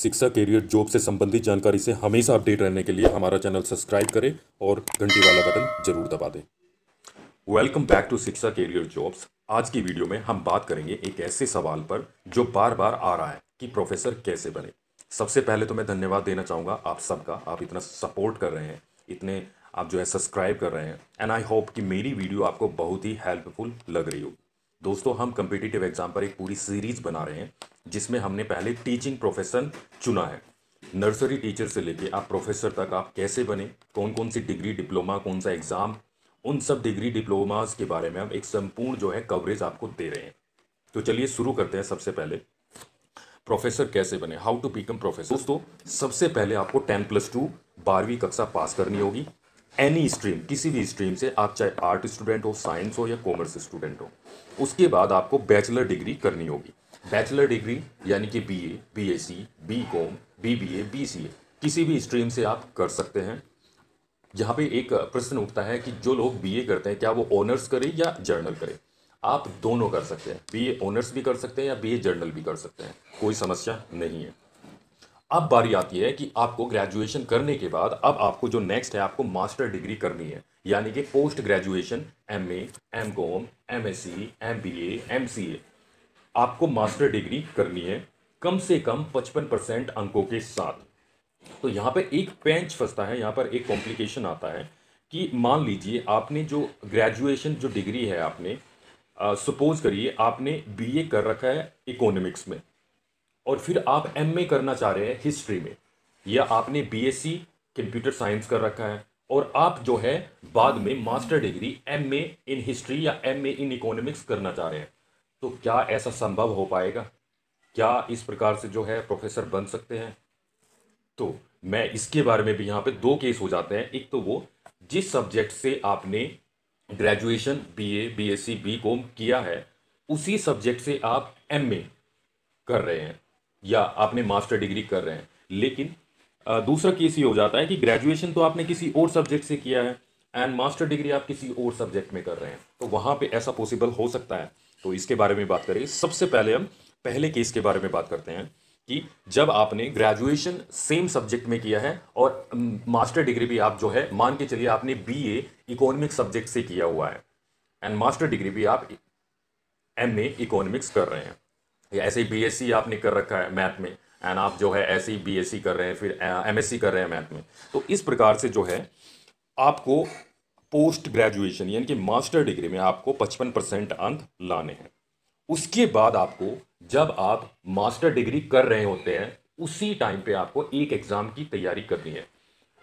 शिक्षा career job से संबंधित जानकारी से हमेशा अपडेट रहने के लिए हमारा चैनल सब्सक्राइब करें और घंटी वाला बटन जरूर दबा दें welcome back to Shiksha career jobs आज की वीडियो में हम बात करेंगे एक ऐसे सवाल पर जो बार बार आ रहा है कि प्रोफेसर कैसे बने सबसे पहले तो मैं धन्यवाद देना चाहूँगा आप सबका आप इतना सपोर्ट कर रहे हैं इतने आप जो है सब्सक्राइब कर रहे हैं एंड आई होप कि मेरी वीडियो आपको बहुत ही हेल्पफुल लग रही होगी दोस्तों हम कम्पिटिटिव एग्ज़ाम पर एक पूरी सीरीज़ बना रहे हैं जिसमें हमने पहले टीचिंग प्रोफेशन चुना है नर्सरी टीचर से लेके आप प्रोफेसर तक आप कैसे बने कौन कौन सी डिग्री डिप्लोमा कौन सा एग्ज़ाम उन सब डिग्री डिप्लोमास के बारे में हम एक संपूर्ण जो है कवरेज आपको दे रहे हैं तो चलिए शुरू करते हैं सबसे पहले प्रोफेसर कैसे बने हाउ टू बिकम प्रोफेसर दोस्तों सबसे पहले आपको टेन प्लस टू बारहवीं कक्षा पास करनी होगी एनी स्ट्रीम किसी भी स्ट्रीम से आप चाहे आर्ट स्टूडेंट हो साइंस हो या कॉमर्स स्टूडेंट हो उसके बाद आपको बैचलर डिग्री करनी होगी बैचलर डिग्री यानी कि B A B S C B com B B A B C A किसी भी स्ट्रीम से आप कर सकते हैं यहाँ पे एक प्रश्न उठता है कि जो लोग बी ए करते हैं क्या वो ऑनर्स करें या जर्नल करें आप दोनों कर सकते हैं बी ए ऑनर्स भी कर सकते हैं या बी ए जर्नल भी कर सकते हैं कोई समस्या नहीं है अब बारी आती है कि आपको ग्रेजुएशन करने के बाद अब आपको जो नेक्स्ट है आपको मास्टर डिग्री करनी है यानी कि post graduation M A M com M S C M B A M C A आपको मास्टर डिग्री करनी है कम से कम पचपन परसेंट अंकों के साथ तो यहाँ पर एक पेंच फंसता है यहाँ पर एक कॉम्प्लिकेशन आता है कि मान लीजिए आपने जो ग्रेजुएशन जो डिग्री है आपने सपोज़ करिए आपने बीए कर रखा है इकोनॉमिक्स में और फिर आप एम करना चाह रहे हैं हिस्ट्री में या आपने बीएससी कंप्यूटर साइंस कर रखा है और आप जो है बाद में master degree M in history या एम इन इकोनॉमिक्स करना चाह रहे हैं तो क्या ऐसा संभव हो पाएगा क्या इस प्रकार से जो है प्रोफेसर बन सकते हैं तो मैं इसके बारे में भी यहाँ पे दो केस हो जाते हैं एक तो वो जिस सब्जेक्ट से आपने graduation B B A C B B com किया है उसी सब्जेक्ट से आप एम कर रहे हैं या आपने मास्टर डिग्री कर रहे हैं लेकिन दूसरा केस ये हो जाता है कि ग्रेजुएशन तो आपने किसी और सब्जेक्ट से किया है एंड मास्टर डिग्री आप किसी और सब्जेक्ट में कर रहे हैं तो वहाँ पे ऐसा पॉसिबल हो सकता है तो इसके बारे में बात करें सबसे पहले हम पहले केस के बारे में बात करते हैं कि जब आपने ग्रेजुएशन सेम सब्जेक्ट में किया है और मास्टर डिग्री भी आप जो है मान के चलिए आपने बी ए इकोनॉमिक सब्जेक्ट से किया हुआ है एंड मास्टर डिग्री भी आप एम ए इकोनॉमिक्स कर रहे हैं ऐसे ही बी आपने कर रखा है मैथ में एंड आप जो है ऐसे ही बी कर रहे हैं फिर एम कर रहे हैं मैथ में तो इस प्रकार से जो है आपको पोस्ट ग्रेजुएशन यानी कि मास्टर डिग्री में आपको पचपन परसेंट अंक लाने हैं उसके बाद आपको जब आप मास्टर डिग्री कर रहे होते हैं उसी टाइम पे आपको एक एग्ज़ाम की तैयारी करनी है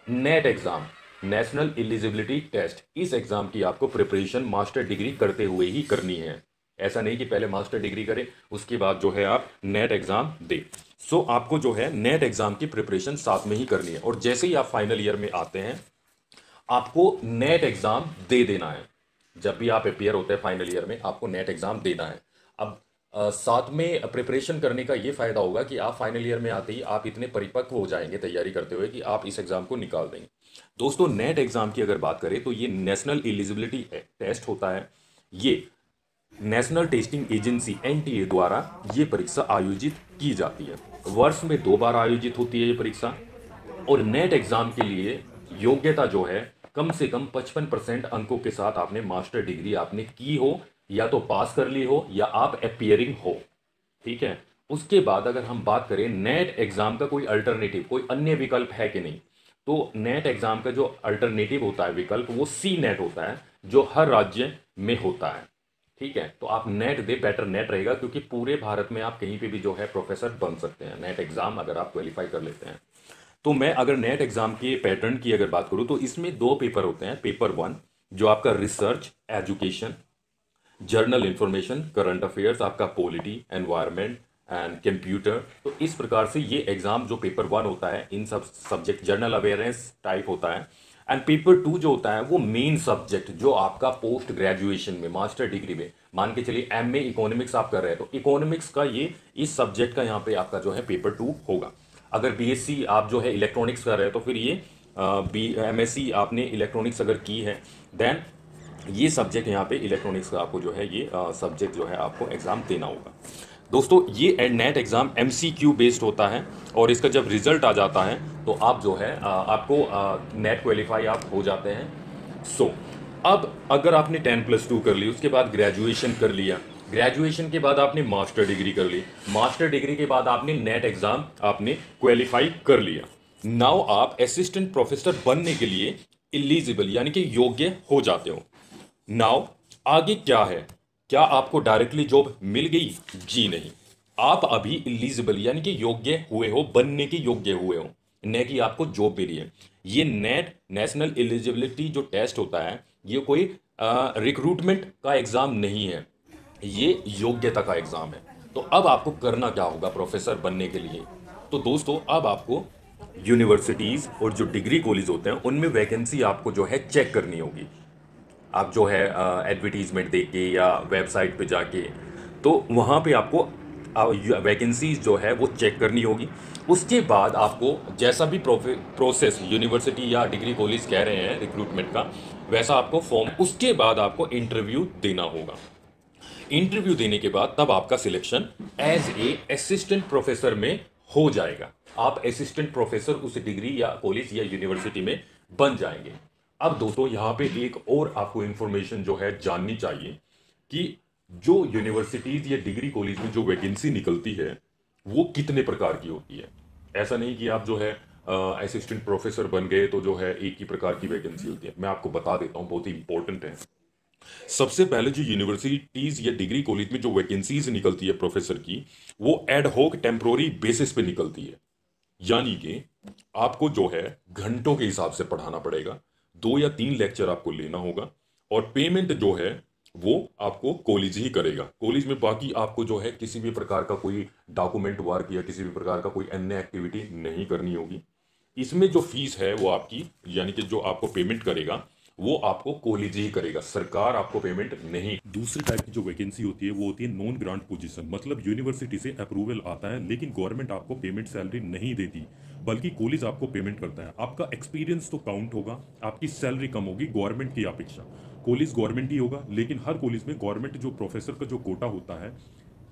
NET exam national eligibility test इस एग्ज़ाम की आपको प्रिपरेशन मास्टर डिग्री करते हुए ही करनी है ऐसा नहीं कि पहले मास्टर डिग्री करें उसके बाद जो है आप नेट एग्ज़ाम दें सो so, आपको जो है नेट एग्ज़ाम की प्रिपरेशन साथ में ही करनी है और जैसे ही आप फाइनल ईयर में आते हैं आपको नेट एग्ज़ाम दे देना है जब भी आप अपेयर होते हैं फाइनल ईयर में आपको नेट एग्ज़ाम देना है अब आ, साथ में प्रिपरेशन करने का ये फ़ायदा होगा कि आप फाइनल ईयर में आते ही आप इतने परिपक्व हो जाएंगे तैयारी करते हुए कि आप इस एग्ज़ाम को निकाल देंगे दोस्तों नेट एग्ज़ाम की अगर बात करें तो ये नेशनल एलिजिबिलिटी टेस्ट होता है ये नेशनल टेस्टिंग एजेंसी एन द्वारा ये परीक्षा आयोजित की जाती है वर्ष में दो बार आयोजित होती है ये परीक्षा और नेट एग्जाम के लिए योग्यता जो है कम से कम 55 परसेंट अंकों के साथ आपने मास्टर डिग्री आपने की हो या तो पास कर ली हो या आप अपियरिंग हो ठीक है उसके बाद अगर हम बात करें नेट एग्जाम का कोई अल्टरनेटिव कोई अन्य विकल्प है कि नहीं तो नेट एग्जाम का जो अल्टरनेटिव होता है विकल्प वो सी नेट होता है जो हर राज्य में होता है ठीक है तो आप नेट दे बेटर नेट रहेगा क्योंकि पूरे भारत में आप कहीं पे भी जो है प्रोफेसर बन सकते हैं नेट एग्ज़ाम अगर आप क्वालिफाई कर लेते हैं तो मैं अगर नेट एग्ज़ाम के पैटर्न की अगर बात करूं तो इसमें दो पेपर होते हैं पेपर वन जो आपका research education journal information current affairs आपका पॉलिटी एनवायरमेंट एंड कंप्यूटर तो इस प्रकार से ये एग्ज़ाम जो पेपर वन होता है इन सब सब्जेक्ट जर्नल अवेयरनेस टाइप होता है एंड पेपर टू जो होता है वो मेन सब्जेक्ट जो आपका पोस्ट ग्रेजुएशन में मास्टर डिग्री में मान के चलिए एम ए इकोनॉमिक्स आप कर रहे हैं तो इकोनॉमिक्स का ये इस सब्जेक्ट का यहाँ पे आपका जो है पेपर टू होगा अगर सी आप जो है इलेक्ट्रॉनिक्स कर रहे हैं तो फिर ये बी एम एस सी आपने इलेक्ट्रॉनिक्स अगर की है देन ये सब्जेक्ट यहाँ पे इलेक्ट्रॉनिक्स का आपको जो है ये सब्जेक्ट जो है आपको एग्ज़ाम देना होगा दोस्तों ये नेट एग्ज़ाम एम बेस्ड होता है और इसका जब रिज़ल्ट आ जाता है तो आप जो है आपको नेट क्वालिफाई आप हो जाते हैं सो so, अब अगर आपने टेन प्लस टू कर ली उसके बाद ग्रेजुएशन कर लिया ग्रेजुएशन के बाद आपने मास्टर डिग्री कर ली मास्टर डिग्री के बाद आपने नेट एग्ज़ाम आपने क्वालिफाई कर लिया नाउ आप असिस्टेंट प्रोफेसर बनने के लिए एलिजिबल यानी कि योग्य हो जाते हो नाउ आगे क्या है क्या आपको डायरेक्टली जॉब मिल गई जी नहीं आप अभी इलिजिबल यानी कि योग्य हुए हो बनने के योग्य हुए हो न कि आपको जॉब मिली है ये नेट नेशनल एलिजिबिलिटी जो टेस्ट होता है ये कोई रिक्रूटमेंट का एग्ज़ाम नहीं है ये योग्यता का एग्ज़ाम है तो अब आपको करना क्या होगा प्रोफेसर बनने के लिए तो दोस्तों अब आपको यूनिवर्सिटीज़ और जो डिग्री कॉलेज होते हैं उनमें वैकेंसी आपको जो है चेक करनी होगी आप जो है एडवर्टीज़मेंट दे के या वेबसाइट पे जाके तो वहाँ पे आपको वैकेंसीज जो है वो चेक करनी होगी उसके बाद आपको जैसा भी प्रोसेस यूनिवर्सिटी या डिग्री कॉलेज कह रहे हैं रिक्रूटमेंट का वैसा आपको फॉर्म उसके बाद आपको इंटरव्यू देना होगा इंटरव्यू देने के बाद तब आपका selection as a assistant professor में हो जाएगा आप असिस्टेंट प्रोफेसर उस डिग्री या कॉलेज या यूनिवर्सिटी में बन जाएंगे अब दोस्तों यहाँ पे एक और आपको इन्फॉर्मेशन जो है जाननी चाहिए कि जो यूनिवर्सिटीज़ या डिग्री कॉलेज में जो वैकेंसी निकलती है वो कितने प्रकार की होती है ऐसा नहीं कि आप जो है असिस्टेंट प्रोफेसर बन गए तो जो है एक ही प्रकार की वैकेंसी होती है मैं आपको बता देता हूँ बहुत ही इंपॉर्टेंट है सबसे पहले जो यूनिवर्सिटीज़ या डिग्री कॉलेज में जो वैकेंसीज निकलती है प्रोफेसर की वो एडहॉक टेम्प्रोरी बेसिस पे निकलती है यानी कि आपको जो है घंटों के हिसाब से पढ़ाना पड़ेगा दो या तीन लेक्चर आपको लेना होगा और पेमेंट जो है वो आपको कॉलेज ही करेगा कॉलेज में बाकी आपको जो है किसी भी प्रकार का कोई डॉक्यूमेंट वर्क या किसी भी प्रकार का कोई अन्य एक्टिविटी नहीं करनी होगी इसमें जो फीस है वो आपकी यानी कि जो आपको पेमेंट करेगा वो आपको कॉलेज ही करेगा सरकार आपको पेमेंट नहीं दूसरी टाइप की जो वैकेंसी होती है वो होती है नॉन ग्रांट पोजीशन मतलब यूनिवर्सिटी से अप्रूवल आता है लेकिन गवर्नमेंट आपको पेमेंट सैलरी नहीं देती बल्कि कॉलेज आपको पेमेंट करता है आपका एक्सपीरियंस तो काउंट होगा आपकी सैलरी कम होगी गवर्नमेंट की अपेक्षा कॉलेज गवर्नमेंट ही होगा लेकिन हर कॉलेज में गवर्नमेंट जो प्रोफेसर का जो कोटा होता है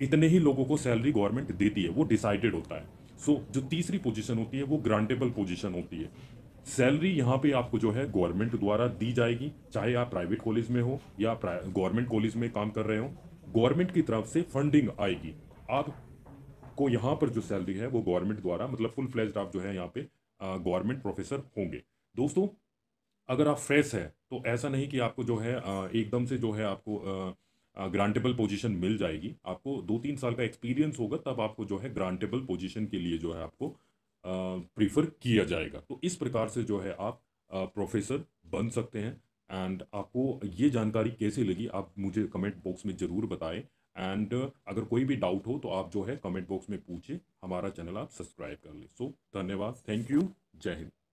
इतने ही लोगों को सैलरी गवर्नमेंट देती है वो डिसाइडेड होता है सो so, जो तीसरी पोजीशन होती है वो ग्रांटेबल पोजीशन होती है सैलरी यहाँ पे आपको जो है गवर्नमेंट द्वारा दी जाएगी चाहे आप प्राइवेट कॉलेज में हो या गवर्नमेंट कॉलेज में काम कर रहे हो गवर्नमेंट की तरफ से फंडिंग आएगी आपको यहाँ पर जो सैलरी है वो गवर्नमेंट द्वारा मतलब फुल फ्लैज आप जो है यहाँ पे गवर्नमेंट प्रोफेसर होंगे दोस्तों अगर आप फ्रेश है तो ऐसा नहीं कि आपको जो है एकदम से जो है आपको ग्रांटेबल पोजीशन मिल जाएगी आपको दो तीन साल का एक्सपीरियंस होगा तब आपको जो है ग्रांटेबल पोजीशन के लिए जो है आपको प्रीफर किया जाएगा तो इस प्रकार से जो है आप प्रोफेसर बन सकते हैं एंड आपको ये जानकारी कैसे लगी आप मुझे कमेंट बॉक्स में ज़रूर बताएं एंड अगर कोई भी डाउट हो तो आप जो है कमेंट बॉक्स में पूछें हमारा चैनल आप सब्सक्राइब कर लें सो so, धन्यवाद थैंक यू जय हिंद